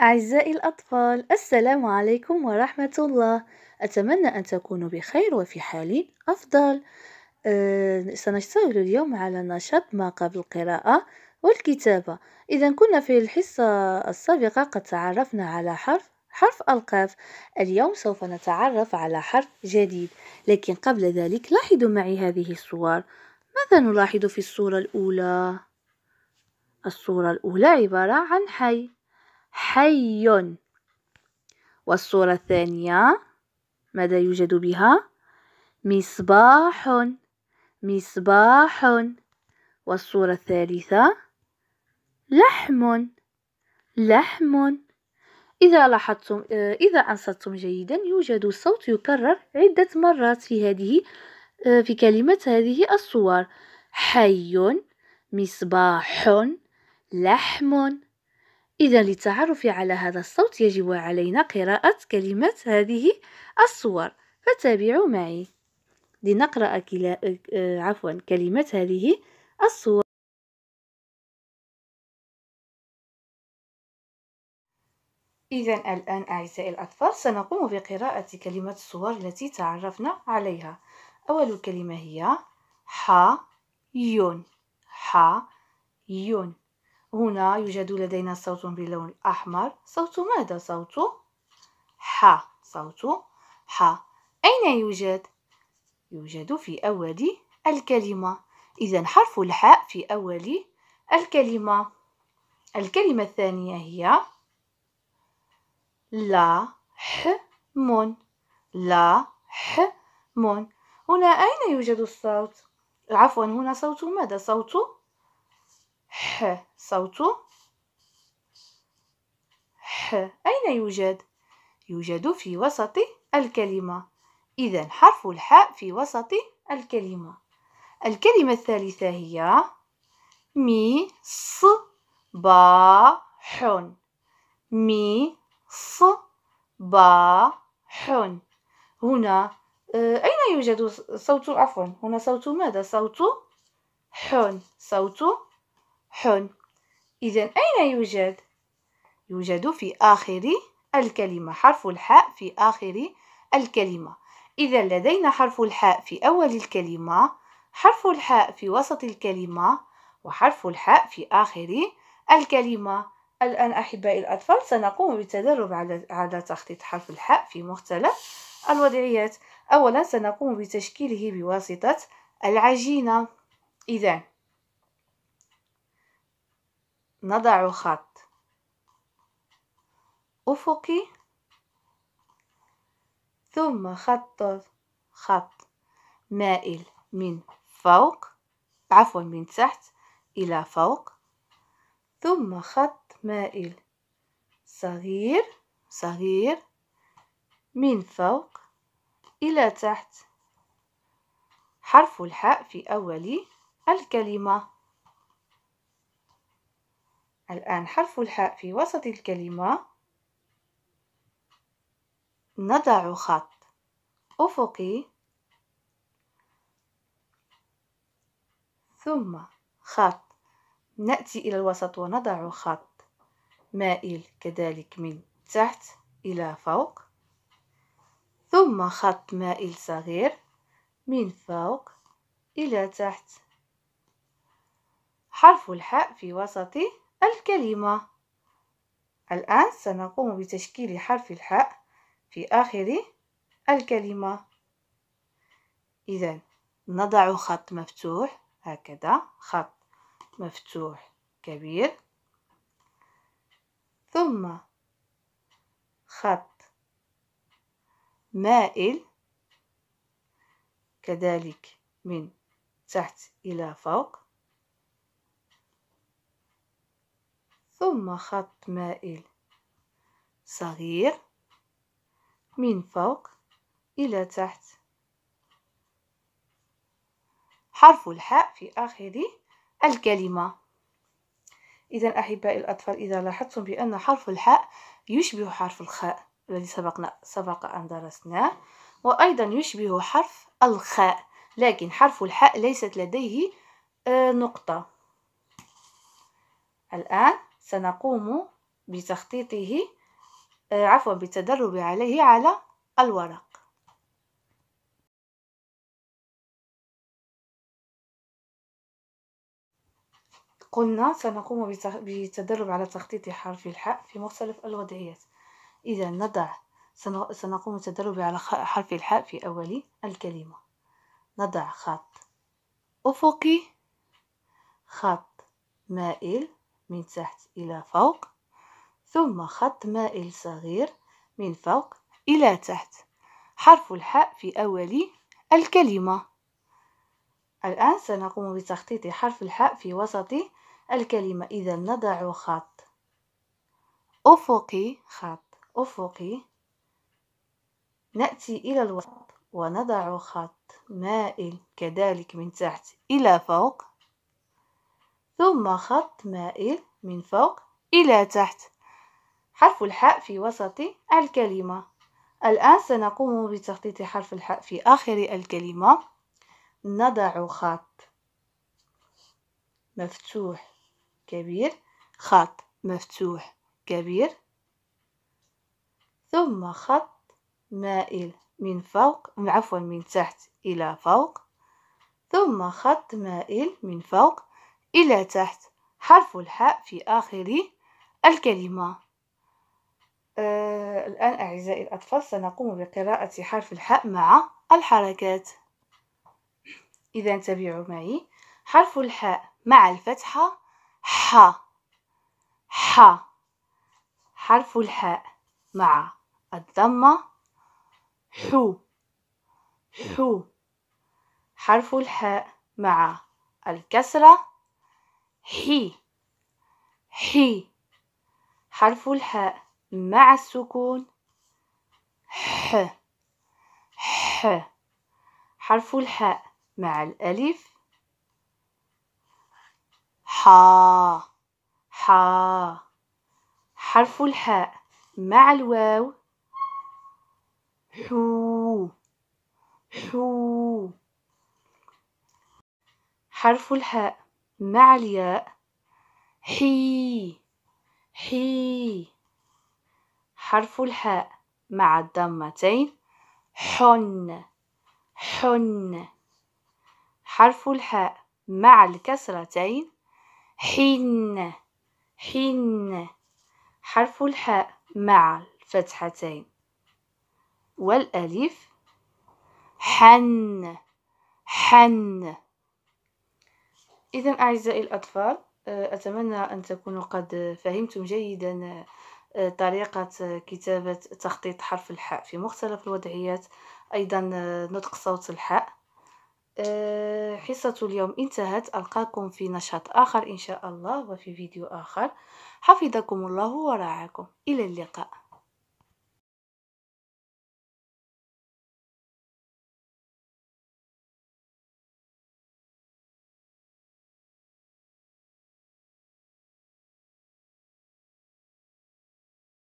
أعزائي الأطفال السلام عليكم ورحمة الله أتمنى أن تكونوا بخير وفي حال أفضل أه سنشتغل اليوم على نشاط ما قبل القراءة والكتابة إذا كنا في الحصة السابقة قد تعرفنا على حرف حرف القاف اليوم سوف نتعرف على حرف جديد لكن قبل ذلك لاحظوا معي هذه الصور ماذا نلاحظ في الصورة الأولى؟ الصورة الأولى عبارة عن حي حي والصورة الثانية ماذا يوجد بها مصباح مصباح والصورة الثالثة لحم لحم إذا لاحظتم آه، إذا أنصتم جيدا يوجد صوت يكرر عدة مرات في هذه آه، في كلمة هذه الصور حي مصباح لحم إذا للتعرف على هذا الصوت يجب علينا قراءة كلمات هذه الصور فتابعوا معي لنقرأ كلا... آه، عفوا كلمات هذه الصور إذا الآن أعزائي الأطفال سنقوم بقراءة كلمة الصور التي تعرفنا عليها أول كلمة هي يون حا يون هنا يوجد لدينا صوت باللون الأحمر صوت ماذا صوت ح صوت ح أين يوجد يوجد في أول الكلمة إذا حرف الحاء في أول الكلمة الكلمة الثانية هي لا ح مون لا ح مون هنا أين يوجد الصوت عفوا هنا صوت ماذا صوت ح صوته ح أين يوجد؟ يوجد في وسط الكلمة إذا حرف الحاء في وسط الكلمة الكلمة الثالثة هي مي ص با حن مي ص با حن هنا آه، أين يوجد صوت عفوا هنا صوت ماذا صوت حن صوت حن إذا أين يوجد؟ يوجد في آخر الكلمة حرف الحاء في آخر الكلمة إذا لدينا حرف الحاء في أول الكلمة حرف الحاء في وسط الكلمة وحرف الحاء في آخر الكلمة الآن أحبائي الأطفال سنقوم بالتدرب على على تخطيط حرف الحاء في مختلف الوضعيات أولا سنقوم بتشكيله بواسطة العجينة إذا نضع خط أفقي ثم خط خط مائل من فوق عفوا من تحت إلى فوق ثم خط مائل صغير صغير من فوق إلى تحت حرف الحاء في أول الكلمة الآن حرف الحاء في وسط الكلمة نضع خط أفقي ثم خط نأتي إلى الوسط ونضع خط مائل كذلك من تحت إلى فوق ثم خط مائل صغير من فوق إلى تحت حرف الحاء في وسط الكلمة الآن سنقوم بتشكيل حرف الحاء في آخر الكلمة إذا نضع خط مفتوح هكذا خط مفتوح كبير ثم خط مائل كذلك من تحت إلى فوق ثم خط مائل صغير من فوق إلى تحت حرف الحاء في آخر الكلمة إذا أحبائي الأطفال إذا لاحظتم بأن حرف الحاء يشبه حرف الخاء الذي سبقنا سبق أن درسناه وأيضا يشبه حرف الخاء لكن حرف الحاء ليست لديه آه، نقطة الآن سنقوم بتخطيطه آه، عفوا بالتدرب عليه على الورق قلنا سنقوم بالتدرب على تخطيط حرف الحاء في مختلف الوضعيات إذا نضع سنقوم بالتدرب على حرف الحاء في أول الكلمة نضع خط أفقي خط مائل من تحت إلى فوق ثم خط مائل صغير من فوق إلى تحت حرف الحاء في أول الكلمة الآن سنقوم بتخطيط حرف الحاء في وسط الكلمة إذا نضع خط أفقي خط أفقي نأتي إلى الوسط ونضع خط مائل كذلك من تحت إلى فوق ثم خط مائل من فوق إلى تحت حرف الحاء في وسط الكلمة الآن سنقوم بتخطيط حرف الحاء في آخر الكلمة نضع خط مفتوح كبير خط مفتوح كبير ثم خط مائل من فوق عفوا من تحت إلى فوق ثم خط مائل من فوق إلى تحت حرف الحاء في آخر الكلمة آه الآن أعزائي الأطفال سنقوم بقراءة حرف الحاء مع الحركات إذا تابعوا معي حرف الحاء مع الفتحة ح ح حرف الحاء مع الضمة حو حو حرف الحاء مع الكسرة حي حي حرف الحاء مع السكون ح ح حرف الحاء مع الألف حا حا حرف الحاء مع الواو حو حو حرف الحاء مع الياء حي حي حرف الحاء مع الضمتين حن حن حرف الحاء مع الكسرتين حن حن حرف الحاء مع الفتحتين والألف حن حن إذا أعزائي الأطفال آه، أتمنى أن تكونوا قد فهمتم جيدا آه، طريقة كتابة تخطيط حرف الحاء في مختلف الوضعيات أيضا آه، نطق صوت الحاء حصة اليوم انتهت ألقاكم في نشاط آخر إن شاء الله وفي فيديو آخر حفظكم الله ورعاكم إلى اللقاء